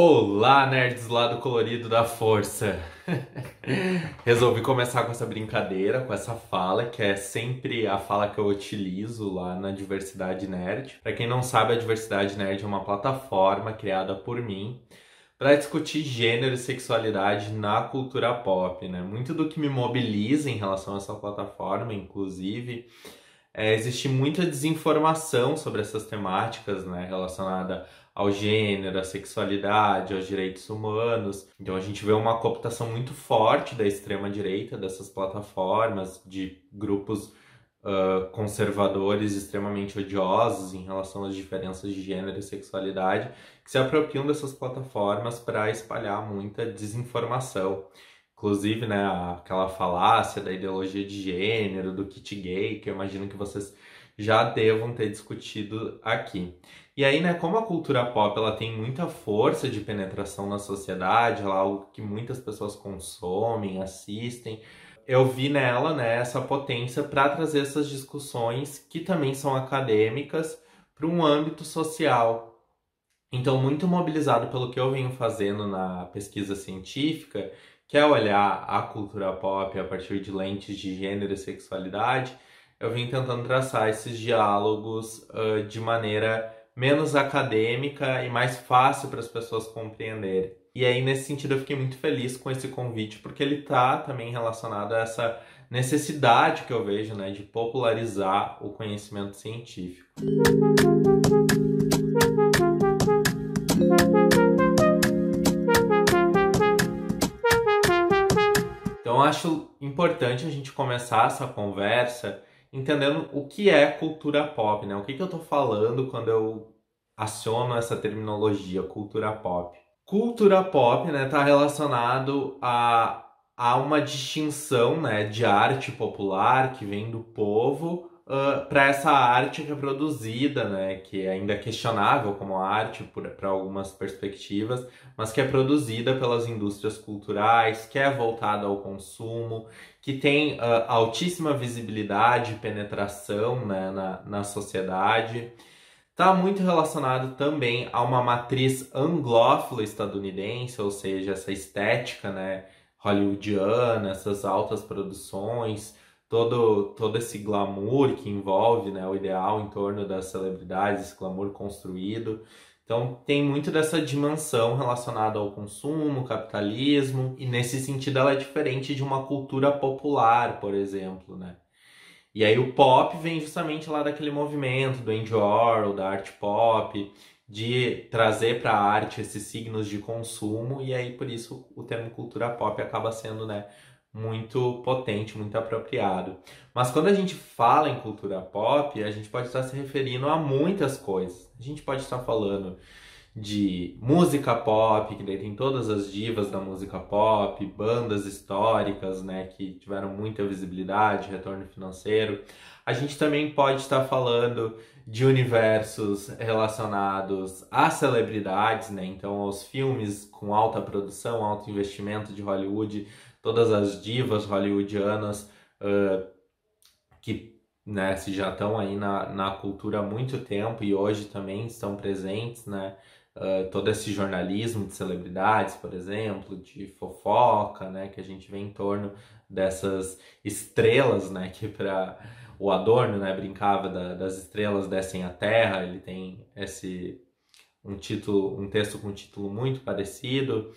Olá, nerds lá do colorido da força! Resolvi começar com essa brincadeira, com essa fala, que é sempre a fala que eu utilizo lá na Diversidade Nerd. Para quem não sabe, a Diversidade Nerd é uma plataforma criada por mim para discutir gênero e sexualidade na cultura pop, né? Muito do que me mobiliza em relação a essa plataforma, inclusive, é, existe muita desinformação sobre essas temáticas, né, relacionada ao gênero, à sexualidade, aos direitos humanos. Então a gente vê uma cooptação muito forte da extrema-direita, dessas plataformas, de grupos uh, conservadores extremamente odiosos em relação às diferenças de gênero e sexualidade, que se apropriam dessas plataformas para espalhar muita desinformação. Inclusive, né, aquela falácia da ideologia de gênero, do kit gay, que eu imagino que vocês já devam ter discutido aqui. E aí, né, como a cultura pop ela tem muita força de penetração na sociedade, ela é algo que muitas pessoas consomem, assistem, eu vi nela, né, essa potência para trazer essas discussões que também são acadêmicas para um âmbito social. Então, muito mobilizado pelo que eu venho fazendo na pesquisa científica, que é olhar a cultura pop a partir de lentes de gênero e sexualidade, eu vim tentando traçar esses diálogos uh, de maneira menos acadêmica e mais fácil para as pessoas compreenderem. E aí, nesse sentido, eu fiquei muito feliz com esse convite, porque ele está também relacionado a essa necessidade que eu vejo né, de popularizar o conhecimento científico. Então, acho importante a gente começar essa conversa entendendo o que é cultura pop, né? O que, que eu estou falando quando eu aciono essa terminologia, cultura pop? Cultura pop, né, tá relacionado a, a uma distinção, né, de arte popular que vem do povo uh, ah, para essa arte que é produzida, né, que é ainda é questionável como arte para algumas perspectivas, mas que é produzida pelas indústrias culturais, que é voltada ao consumo que tem uh, altíssima visibilidade e penetração né, na, na sociedade. Está muito relacionado também a uma matriz anglófila estadunidense, ou seja, essa estética né, hollywoodiana, essas altas produções, todo, todo esse glamour que envolve né, o ideal em torno das celebridades, esse glamour construído. Então, tem muito dessa dimensão relacionada ao consumo, capitalismo, e nesse sentido ela é diferente de uma cultura popular, por exemplo, né? E aí o pop vem justamente lá daquele movimento do Andy Warhol, da arte pop, de trazer para a arte esses signos de consumo, e aí por isso o termo cultura pop acaba sendo, né, muito potente, muito apropriado. Mas quando a gente fala em cultura pop, a gente pode estar se referindo a muitas coisas. A gente pode estar falando de música pop, que daí tem todas as divas da música pop, bandas históricas, né, que tiveram muita visibilidade, retorno financeiro. A gente também pode estar falando de universos relacionados a celebridades, né? Então, aos filmes com alta produção, alto investimento de Hollywood, todas as divas hollywoodianas uh, que né, se já estão aí na, na cultura há muito tempo e hoje também estão presentes, né, uh, todo esse jornalismo de celebridades, por exemplo, de fofoca, né, que a gente vê em torno dessas estrelas, né, que para o Adorno, né, brincava da, das estrelas descem à Terra, ele tem esse um título, um texto com um título muito parecido.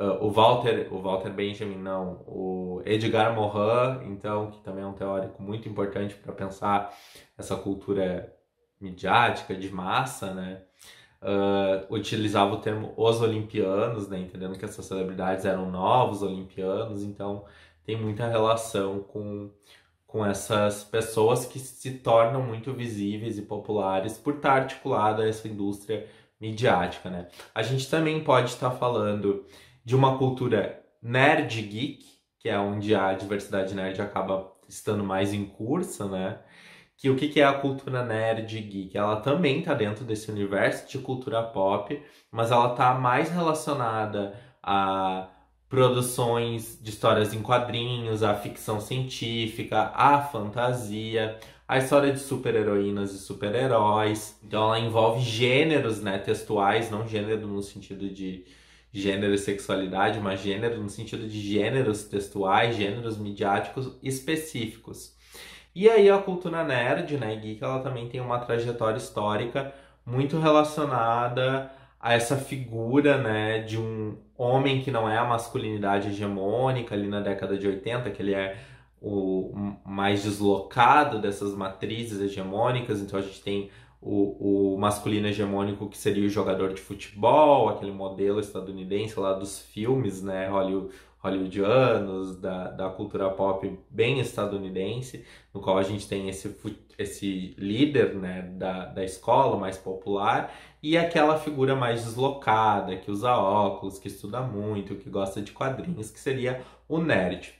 Uh, o Walter, o Walter Benjamin não, o Edgar Morin, então, que também é um teórico muito importante para pensar essa cultura midiática de massa, né? Uh, utilizava o termo os olimpianos, né? Entendendo que essas celebridades eram novos olimpianos, então tem muita relação com com essas pessoas que se tornam muito visíveis e populares por estar articulada essa indústria midiática, né? A gente também pode estar falando de uma cultura nerd geek, que é onde a diversidade nerd acaba estando mais em curso, né? Que o que, é a cultura nerd geek? Ela também está dentro desse universo de cultura pop, mas ela está mais relacionada a produções de histórias em quadrinhos, a ficção científica, a fantasia, a história de super-heroínas e super-heróis. Então ela envolve gêneros né, textuais, não gênero no sentido de gênero e sexualidade, mas gênero no sentido de gêneros textuais, gêneros midiáticos específicos. E aí a cultura nerd, né, geek, ela também tem uma trajetória histórica muito relacionada a essa figura, né, de um homem que não é a masculinidade hegemônica ali na década de 80, que ele é o mais deslocado dessas matrizes hegemônicas, então a gente tem o, o masculino hegemônico que seria o jogador de futebol, aquele modelo estadunidense lá dos filmes, né, Hollywood, hollywoodianos, da, da cultura pop bem estadunidense, no qual a gente tem esse, esse líder né, da, da escola mais popular e aquela figura mais deslocada, que usa óculos, que estuda muito, que gosta de quadrinhos, que seria o nerd.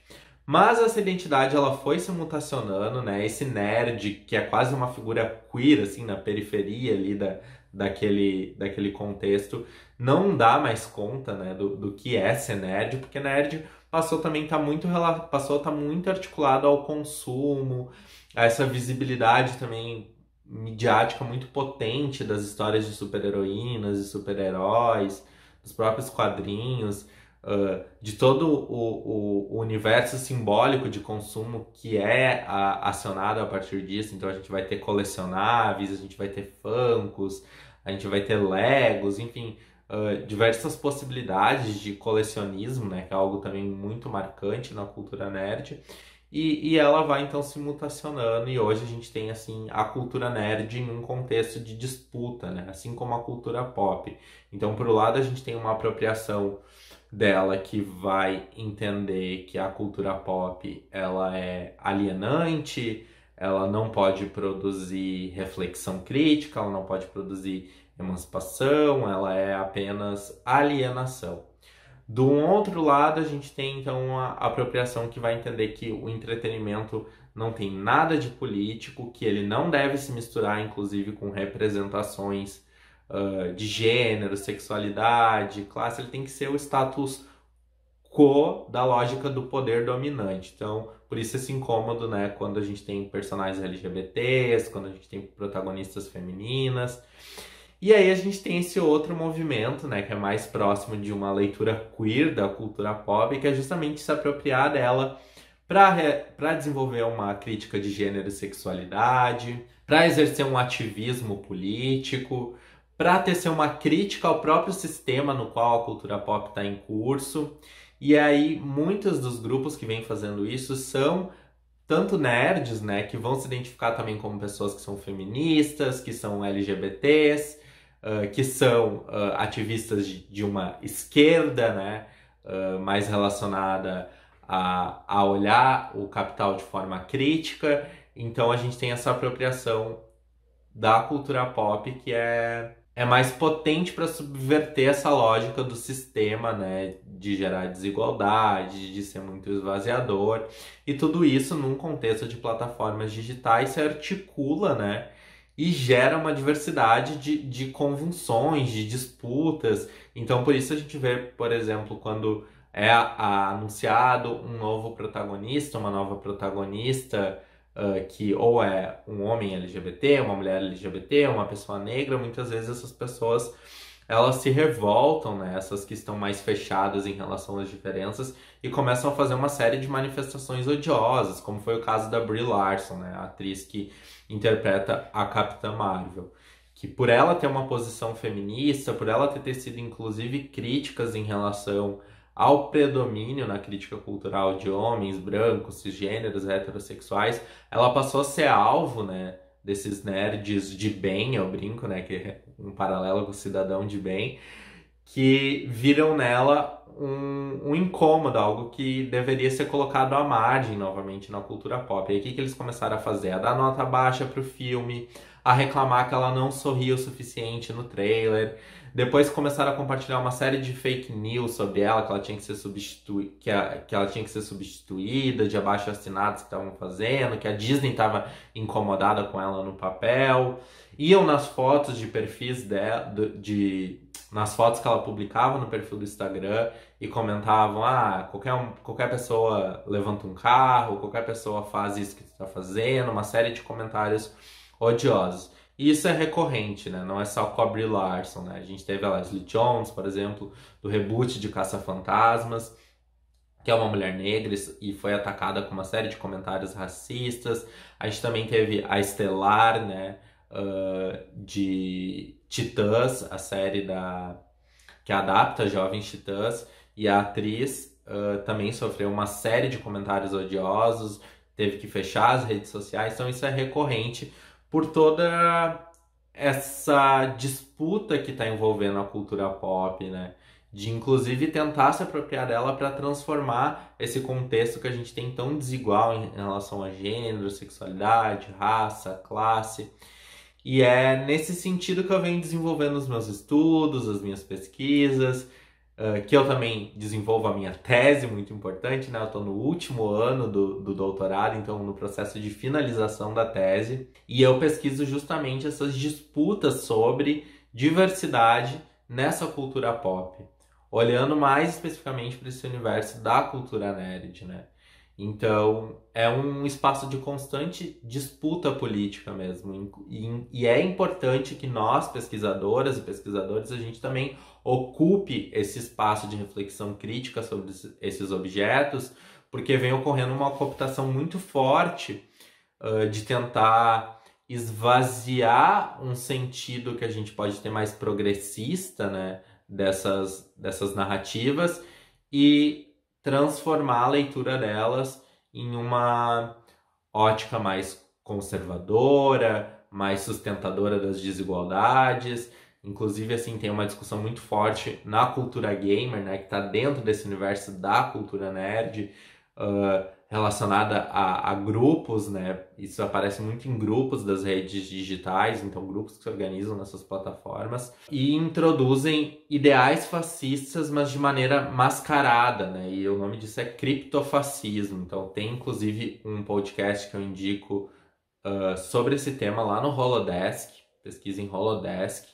Mas essa identidade ela foi se mutacionando, né? Esse nerd que é quase uma figura queer assim na periferia ali da, daquele, daquele contexto, não dá mais conta, né, do, do que é ser nerd, porque nerd passou também tá muito passou tá muito articulado ao consumo, a essa visibilidade também midiática muito potente das histórias de super-heroínas e super-heróis, dos próprios quadrinhos uh, de todo o, o, o, universo simbólico de consumo que é a, acionado a partir disso. Então a gente vai ter colecionáveis, a gente vai ter Funkos, a gente vai ter Legos, enfim, uh, diversas possibilidades de colecionismo, né, que é algo também muito marcante na cultura nerd. E, e, ela vai então se mutacionando e hoje a gente tem assim a cultura nerd em um contexto de disputa, né? assim como a cultura pop. Então, por um lado, a gente tem uma apropriação dela que vai entender que a cultura pop ela é alienante, ela não pode produzir reflexão crítica, ela não pode produzir emancipação, ela é apenas alienação. Do outro lado, a gente tem então a apropriação que vai entender que o entretenimento não tem nada de político, que ele não deve se misturar, inclusive, com representações uh, de gênero, sexualidade, classe, ele tem que ser o status quo da lógica do poder dominante. Então, por isso esse incômodo, né, quando a gente tem personagens LGBTs, quando a gente tem protagonistas femininas. E aí a gente tem esse outro movimento, né, que é mais próximo de uma leitura queer da cultura pop, que é justamente se apropriar dela para desenvolver uma crítica de gênero e sexualidade, para exercer um ativismo político, para tecer uma crítica ao próprio sistema no qual a cultura pop está em curso. E aí, muitos dos grupos que vêm fazendo isso são tanto nerds, né, que vão se identificar também como pessoas que são feministas, que são LGBTs, uh, ah, que são uh, ativistas de, de, uma esquerda, né, uh, mais relacionada a, a olhar o capital de forma crítica. Então, a gente tem essa apropriação da cultura pop que é é mais potente para subverter essa lógica do sistema, né, de gerar desigualdade, de ser muito esvaziador. E tudo isso num contexto de plataformas digitais se articula, né, e gera uma diversidade de, de convulsões, de disputas. Então, por isso a gente vê, por exemplo, quando é anunciado um novo protagonista, uma nova protagonista, uh, que ou é um homem LGBT, uma mulher LGBT, uma pessoa negra, muitas vezes essas pessoas elas se revoltam, né? Essas que estão mais fechadas em relação às diferenças e começam a fazer uma série de manifestações odiosas, como foi o caso da Brie Larson, né? A atriz que interpreta a Capitã Marvel. Que por ela ter uma posição feminista, por ela ter tecido inclusive críticas em relação ao predomínio na crítica cultural de homens brancos, cisgêneros, heterossexuais, ela passou a ser alvo, né, desses nerds de bem, eu brinco, né, que é um paralelo com o cidadão de bem, que viram nela um, um incômodo, algo que deveria ser colocado à margem novamente na cultura pop. E aí o que, que eles começaram a fazer? A dar nota baixa para o filme, a reclamar que ela não sorria o suficiente no trailer. Depois começaram a compartilhar uma série de fake news sobre ela, que ela tinha que ser, substitui que a, que ela tinha que ser substituída, de abaixo assinados que estavam fazendo, que a Disney estava incomodada com ela no papel. Iam nas fotos de perfis dela, de, de, nas fotos que ela publicava no perfil do Instagram e comentavam: ah, qualquer, um, qualquer pessoa levanta um carro, qualquer pessoa faz isso que está fazendo, uma série de comentários odiosos. E isso é recorrente, né? Não é só com a Brie Larson, né? A gente teve a Leslie Jones, por exemplo, do reboot de Caça-Fantasmas, que é uma mulher negra e foi atacada com uma série de comentários racistas. A gente também teve a Estelar, né? Uh, de Titãs, a série da que adapta Jovens Titãs, e a atriz uh, também sofreu uma série de comentários odiosos, teve que fechar as redes sociais, então isso é recorrente por toda essa disputa que está envolvendo a cultura pop, né? De inclusive tentar se apropriar dela para transformar esse contexto que a gente tem tão desigual em relação a gênero, sexualidade, raça, classe. E é nesse sentido que eu venho desenvolvendo os meus estudos, as minhas pesquisas, ah, que eu também desenvolvo a minha tese, muito importante, né? Eu estou no último ano do, do doutorado, então no processo de finalização da tese, e eu pesquiso justamente essas disputas sobre diversidade nessa cultura pop, olhando mais especificamente para esse universo da cultura nerd, né? Então, é um espaço de constante disputa política mesmo. E, e, é importante que nós, pesquisadoras e pesquisadores, a gente também ocupe esse espaço de reflexão crítica sobre esses objetos, porque vem ocorrendo uma cooptação muito forte uh, de tentar esvaziar um sentido que a gente pode ter mais progressista né, dessas, dessas narrativas e transformar a leitura delas em uma ótica mais conservadora, mais sustentadora das desigualdades. Inclusive, assim, tem uma discussão muito forte na cultura gamer, né, que está dentro desse universo da cultura nerd, uh, relacionada a, a, grupos, né? Isso aparece muito em grupos das redes digitais, então grupos que se organizam nessas plataformas e introduzem ideais fascistas, mas de maneira mascarada, né? E o nome disso é criptofascismo. Então tem inclusive um podcast que eu indico uh, sobre esse tema lá no Holodesk, pesquisa em Holodesk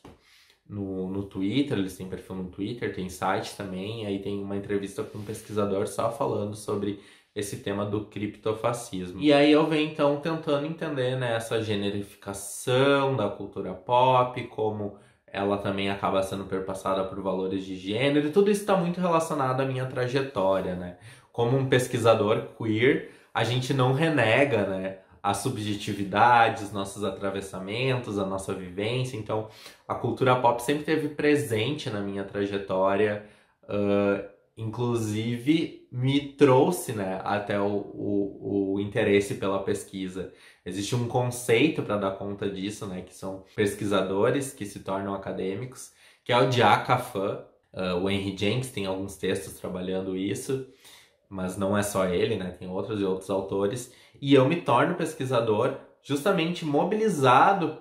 no, no Twitter, eles têm perfil no Twitter, tem site também, aí tem uma entrevista com um pesquisador só falando sobre esse tema do criptofascismo. E aí eu venho então tentando entender né, essa generificação da cultura pop, como ela também acaba sendo perpassada por valores de gênero, e tudo isso está muito relacionado à minha trajetória, né? Como um pesquisador queer, a gente não renega, né? a subjetividade, os nossos atravessamentos, a nossa vivência. Então, a cultura pop sempre teve presente na minha trajetória, uh, inclusive me trouxe né, até o, o, o interesse pela pesquisa. Existe um conceito para dar conta disso, né, que são pesquisadores que se tornam acadêmicos, que é o de Acafã. Uh, o Henry Jenks tem alguns textos trabalhando isso mas não é só ele, né? Tem outros e outros autores. E eu me torno pesquisador justamente mobilizado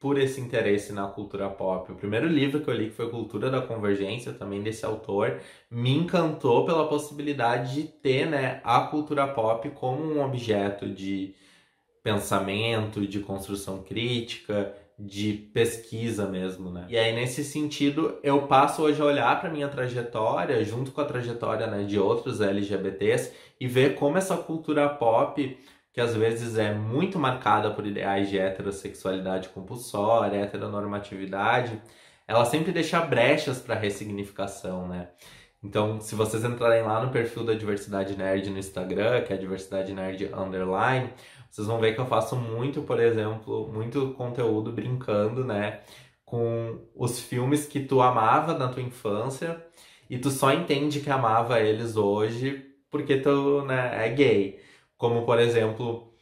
por esse interesse na cultura pop. O primeiro livro que eu li, que foi Cultura da Convergência, também desse autor, me encantou pela possibilidade de ter né, a cultura pop como um objeto de pensamento, de construção crítica, de pesquisa mesmo, né? E aí nesse sentido, eu passo hoje a olhar para minha trajetória junto com a trajetória, né, de outros LGBTs e ver como essa cultura pop que às vezes é muito marcada por ideais de heterossexualidade compulsória, heteronormatividade, ela sempre deixa brechas para ressignificação, né? Então, se vocês entrarem lá no perfil da Diversidade Nerd no Instagram, que é Diversidade Nerd Underline, vocês vão ver que eu faço muito, por exemplo, muito conteúdo brincando, né? Com os filmes que tu amava na tua infância e tu só entende que amava eles hoje porque tu né, é gay. Como, por exemplo,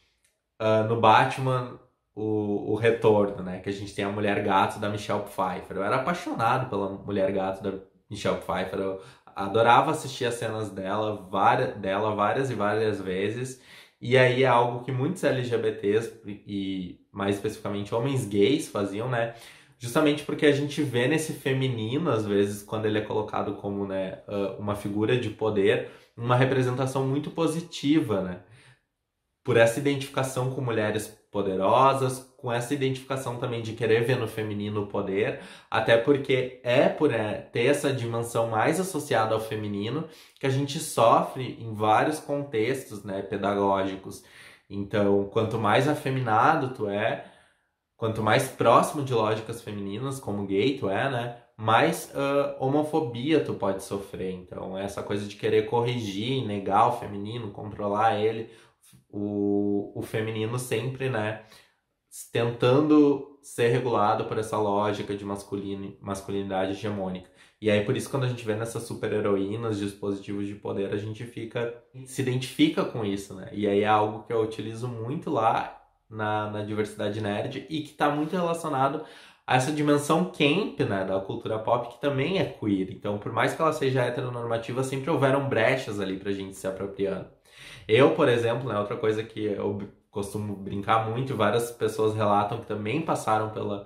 uh, no Batman, o, o Retorno, né? Que a gente tem a Mulher Gato da Michelle Pfeiffer. Eu era apaixonado pela Mulher Gato da Michelle Pfeiffer. Eu adorava assistir as cenas dela, várias, dela várias e várias vezes. E aí é algo que muitos LGBTs, e mais especificamente homens gays, faziam, né? Justamente porque a gente vê nesse feminino, às vezes, quando ele é colocado como né, uma figura de poder, uma representação muito positiva, né? Por essa identificação com mulheres poderosas, com essa identificação também de querer ver no feminino o poder, até porque é por é, ter essa dimensão mais associada ao feminino que a gente sofre em vários contextos né, pedagógicos. Então, quanto mais afeminado tu é, quanto mais próximo de lógicas femininas, como gay tu é, né? Mais uh, homofobia tu pode sofrer. Então, essa coisa de querer corrigir, negar o feminino, controlar ele, o, o feminino sempre, né, tentando ser regulado por essa lógica de masculini, masculinidade hegemônica. E aí, por isso, quando a gente vê nessas super-heroínas, dispositivos de poder, a gente fica se identifica com isso, né? E aí é algo que eu utilizo muito lá na, na diversidade nerd e que está muito relacionado a essa dimensão camp, né, da cultura pop, que também é queer. Então, por mais que ela seja heteronormativa, sempre houveram brechas ali pra gente se apropriando. Eu, por exemplo, né, outra coisa que eu costumo brincar muito, várias pessoas relatam que também passaram pela,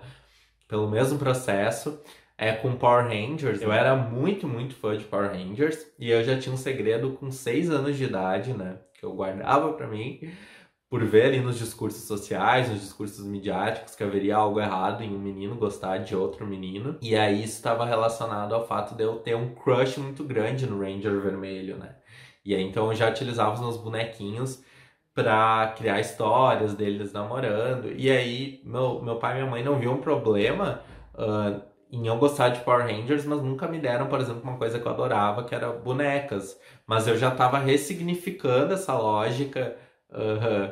pelo mesmo processo, é com Power Rangers. Eu era muito, muito fã de Power Rangers e eu já tinha um segredo com 6 anos de idade, né, que eu guardava para mim por ali nos discursos sociais, nos discursos midiáticos, que haveria algo errado em um menino gostar de outro menino. E aí isso estava relacionado ao fato de eu ter um crush muito grande no Ranger Vermelho, né? E aí então eu já utilizava os meus bonequinhos para criar histórias deles namorando. E aí meu, meu pai e minha mãe não viam um problema uh, em eu gostar de Power Rangers, mas nunca me deram, por exemplo, uma coisa que eu adorava, que era bonecas. Mas eu já estava ressignificando essa lógica uh,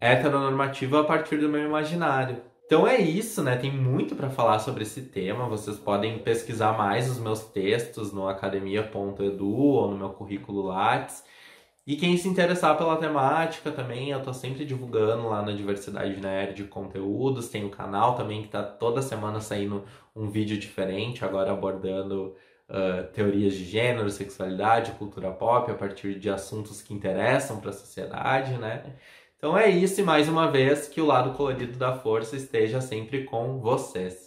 heteronormativa a partir do meu imaginário. Então é isso, né? Tem muito para falar sobre esse tema. Vocês podem pesquisar mais os meus textos no academia.edu ou no meu currículo Lattes. E quem se interessar pela temática também, eu tô sempre divulgando lá na Diversidade Nerd conteúdos, tem o um canal também que tá toda semana saindo um vídeo diferente, agora abordando ah, teorias de gênero, sexualidade, cultura pop a partir de assuntos que interessam para a sociedade, né? Então é isso e mais uma vez que o lado colorido da força esteja sempre com vocês.